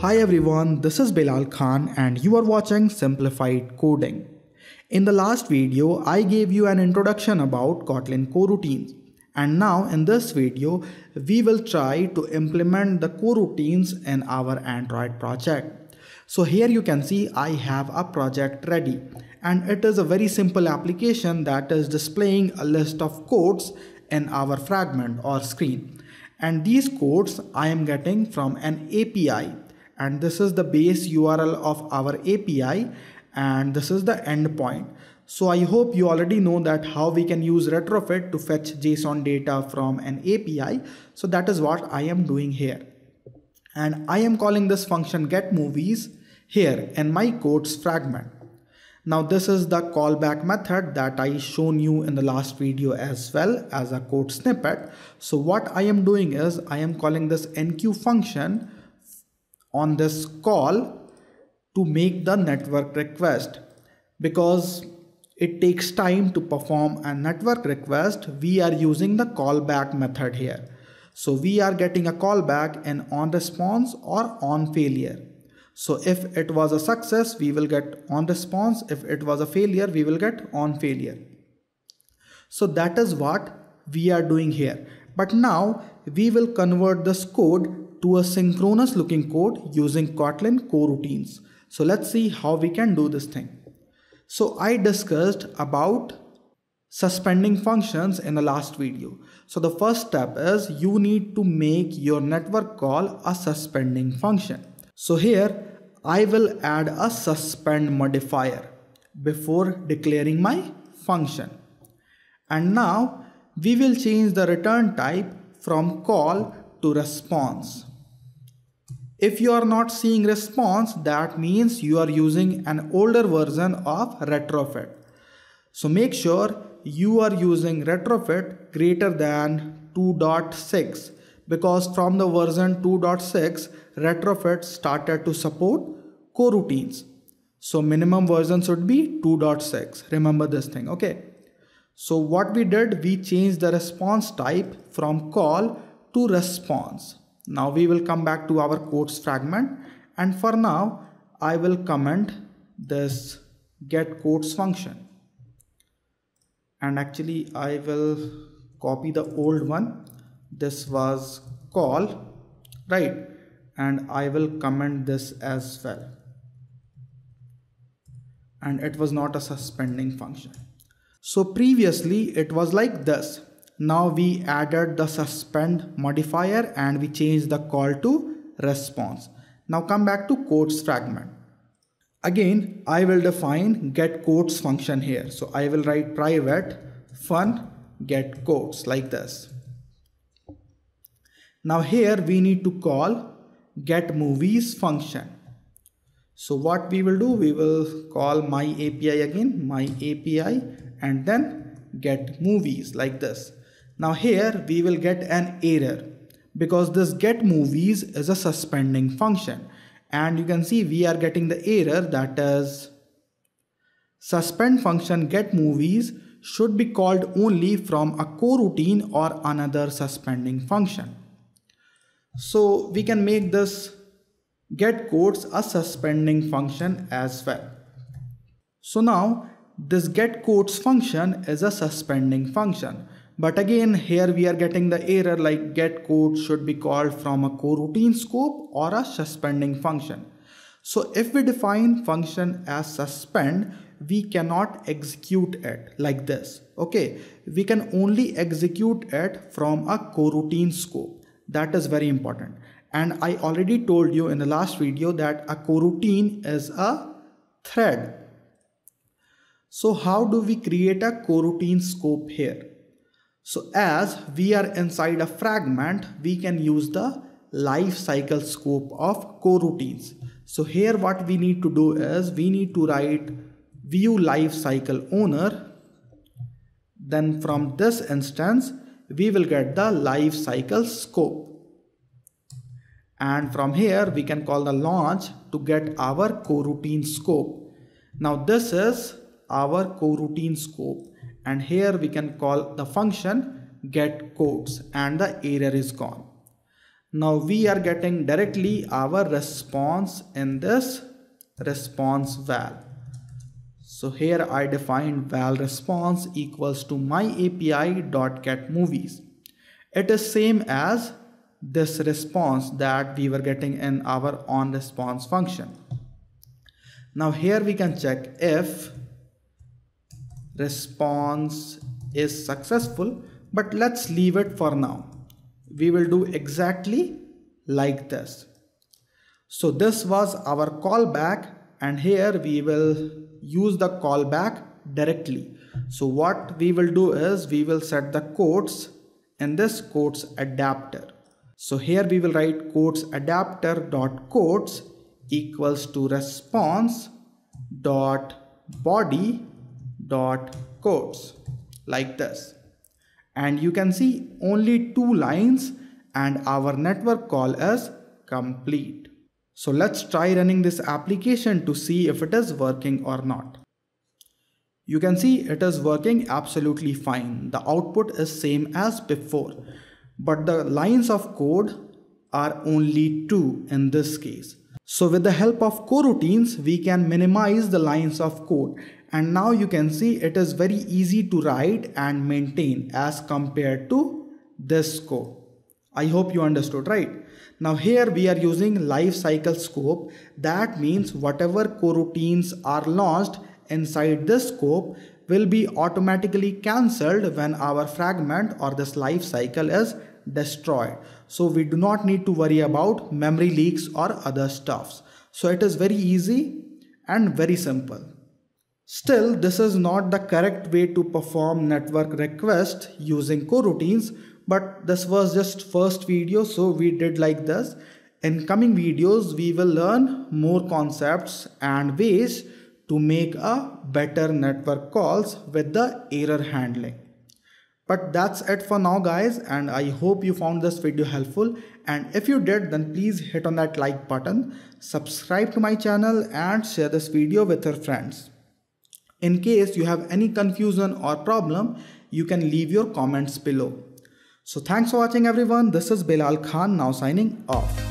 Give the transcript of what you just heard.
Hi everyone, this is Bilal Khan and you are watching Simplified Coding. In the last video, I gave you an introduction about Kotlin coroutines. And now in this video, we will try to implement the coroutines in our Android project. So here you can see I have a project ready and it is a very simple application that is displaying a list of codes in our fragment or screen. And these codes I am getting from an API and this is the base URL of our API and this is the endpoint. So I hope you already know that how we can use retrofit to fetch JSON data from an API. So that is what I am doing here. And I am calling this function getMovies here in my quotes fragment. Now this is the callback method that I shown you in the last video as well as a code snippet. So what I am doing is I am calling this nq function on this call to make the network request because it takes time to perform a network request we are using the callback method here so we are getting a callback in on response or on failure so if it was a success we will get on response if it was a failure we will get on failure so that is what we are doing here but now we will convert this code to a synchronous looking code using Kotlin coroutines. So let's see how we can do this thing. So I discussed about suspending functions in the last video. So the first step is you need to make your network call a suspending function. So here I will add a suspend modifier before declaring my function. And now we will change the return type from call to response. If you are not seeing response, that means you are using an older version of retrofit. So make sure you are using retrofit greater than 2.6 because from the version 2.6 retrofit started to support coroutines. So minimum version should be 2.6. Remember this thing, okay? So what we did, we changed the response type from call to response. Now we will come back to our quotes fragment and for now I will comment this get quotes function and actually I will copy the old one this was call right and I will comment this as well and it was not a suspending function so previously it was like this now we added the suspend modifier and we changed the call to response. Now come back to quotes fragment. Again, I will define get quotes function here. So I will write private fun get quotes like this. Now here we need to call get movies function. So what we will do, we will call my API again, my API and then get movies like this. Now here we will get an error because this get movies is a suspending function and you can see we are getting the error that is suspend function get movies should be called only from a coroutine or another suspending function. So we can make this get quotes a suspending function as well. So now this get quotes function is a suspending function but again, here we are getting the error like get code should be called from a coroutine scope or a suspending function. So if we define function as suspend, we cannot execute it like this. Okay, we can only execute it from a coroutine scope. That is very important. And I already told you in the last video that a coroutine is a thread. So how do we create a coroutine scope here? So as we are inside a fragment, we can use the life cycle scope of coroutines. So here what we need to do is we need to write view life cycle owner. Then from this instance, we will get the life cycle scope. And from here we can call the launch to get our coroutine scope. Now this is our coroutine scope and here we can call the function get codes and the error is gone. Now we are getting directly our response in this response val. So here I define val response equals to my API dot get movies. It is same as this response that we were getting in our on response function. Now here we can check if response is successful but let's leave it for now we will do exactly like this so this was our callback and here we will use the callback directly so what we will do is we will set the quotes in this quotes adapter so here we will write quotes adapter dot quotes equals to response dot body dot quotes like this and you can see only two lines and our network call is complete. So let's try running this application to see if it is working or not. You can see it is working absolutely fine. The output is same as before, but the lines of code are only two in this case. So with the help of coroutines, we can minimize the lines of code and now you can see it is very easy to write and maintain as compared to this scope. I hope you understood right. Now here we are using life cycle scope that means whatever coroutines are launched inside this scope will be automatically cancelled when our fragment or this life cycle is destroyed. So we do not need to worry about memory leaks or other stuffs. So it is very easy and very simple. Still, this is not the correct way to perform network request using coroutines, but this was just first video, so we did like this. In coming videos, we will learn more concepts and ways to make a better network calls with the error handling. But that's it for now guys and I hope you found this video helpful and if you did then please hit on that like button, subscribe to my channel and share this video with your friends. In case you have any confusion or problem, you can leave your comments below. So thanks for watching everyone. This is Bilal Khan now signing off.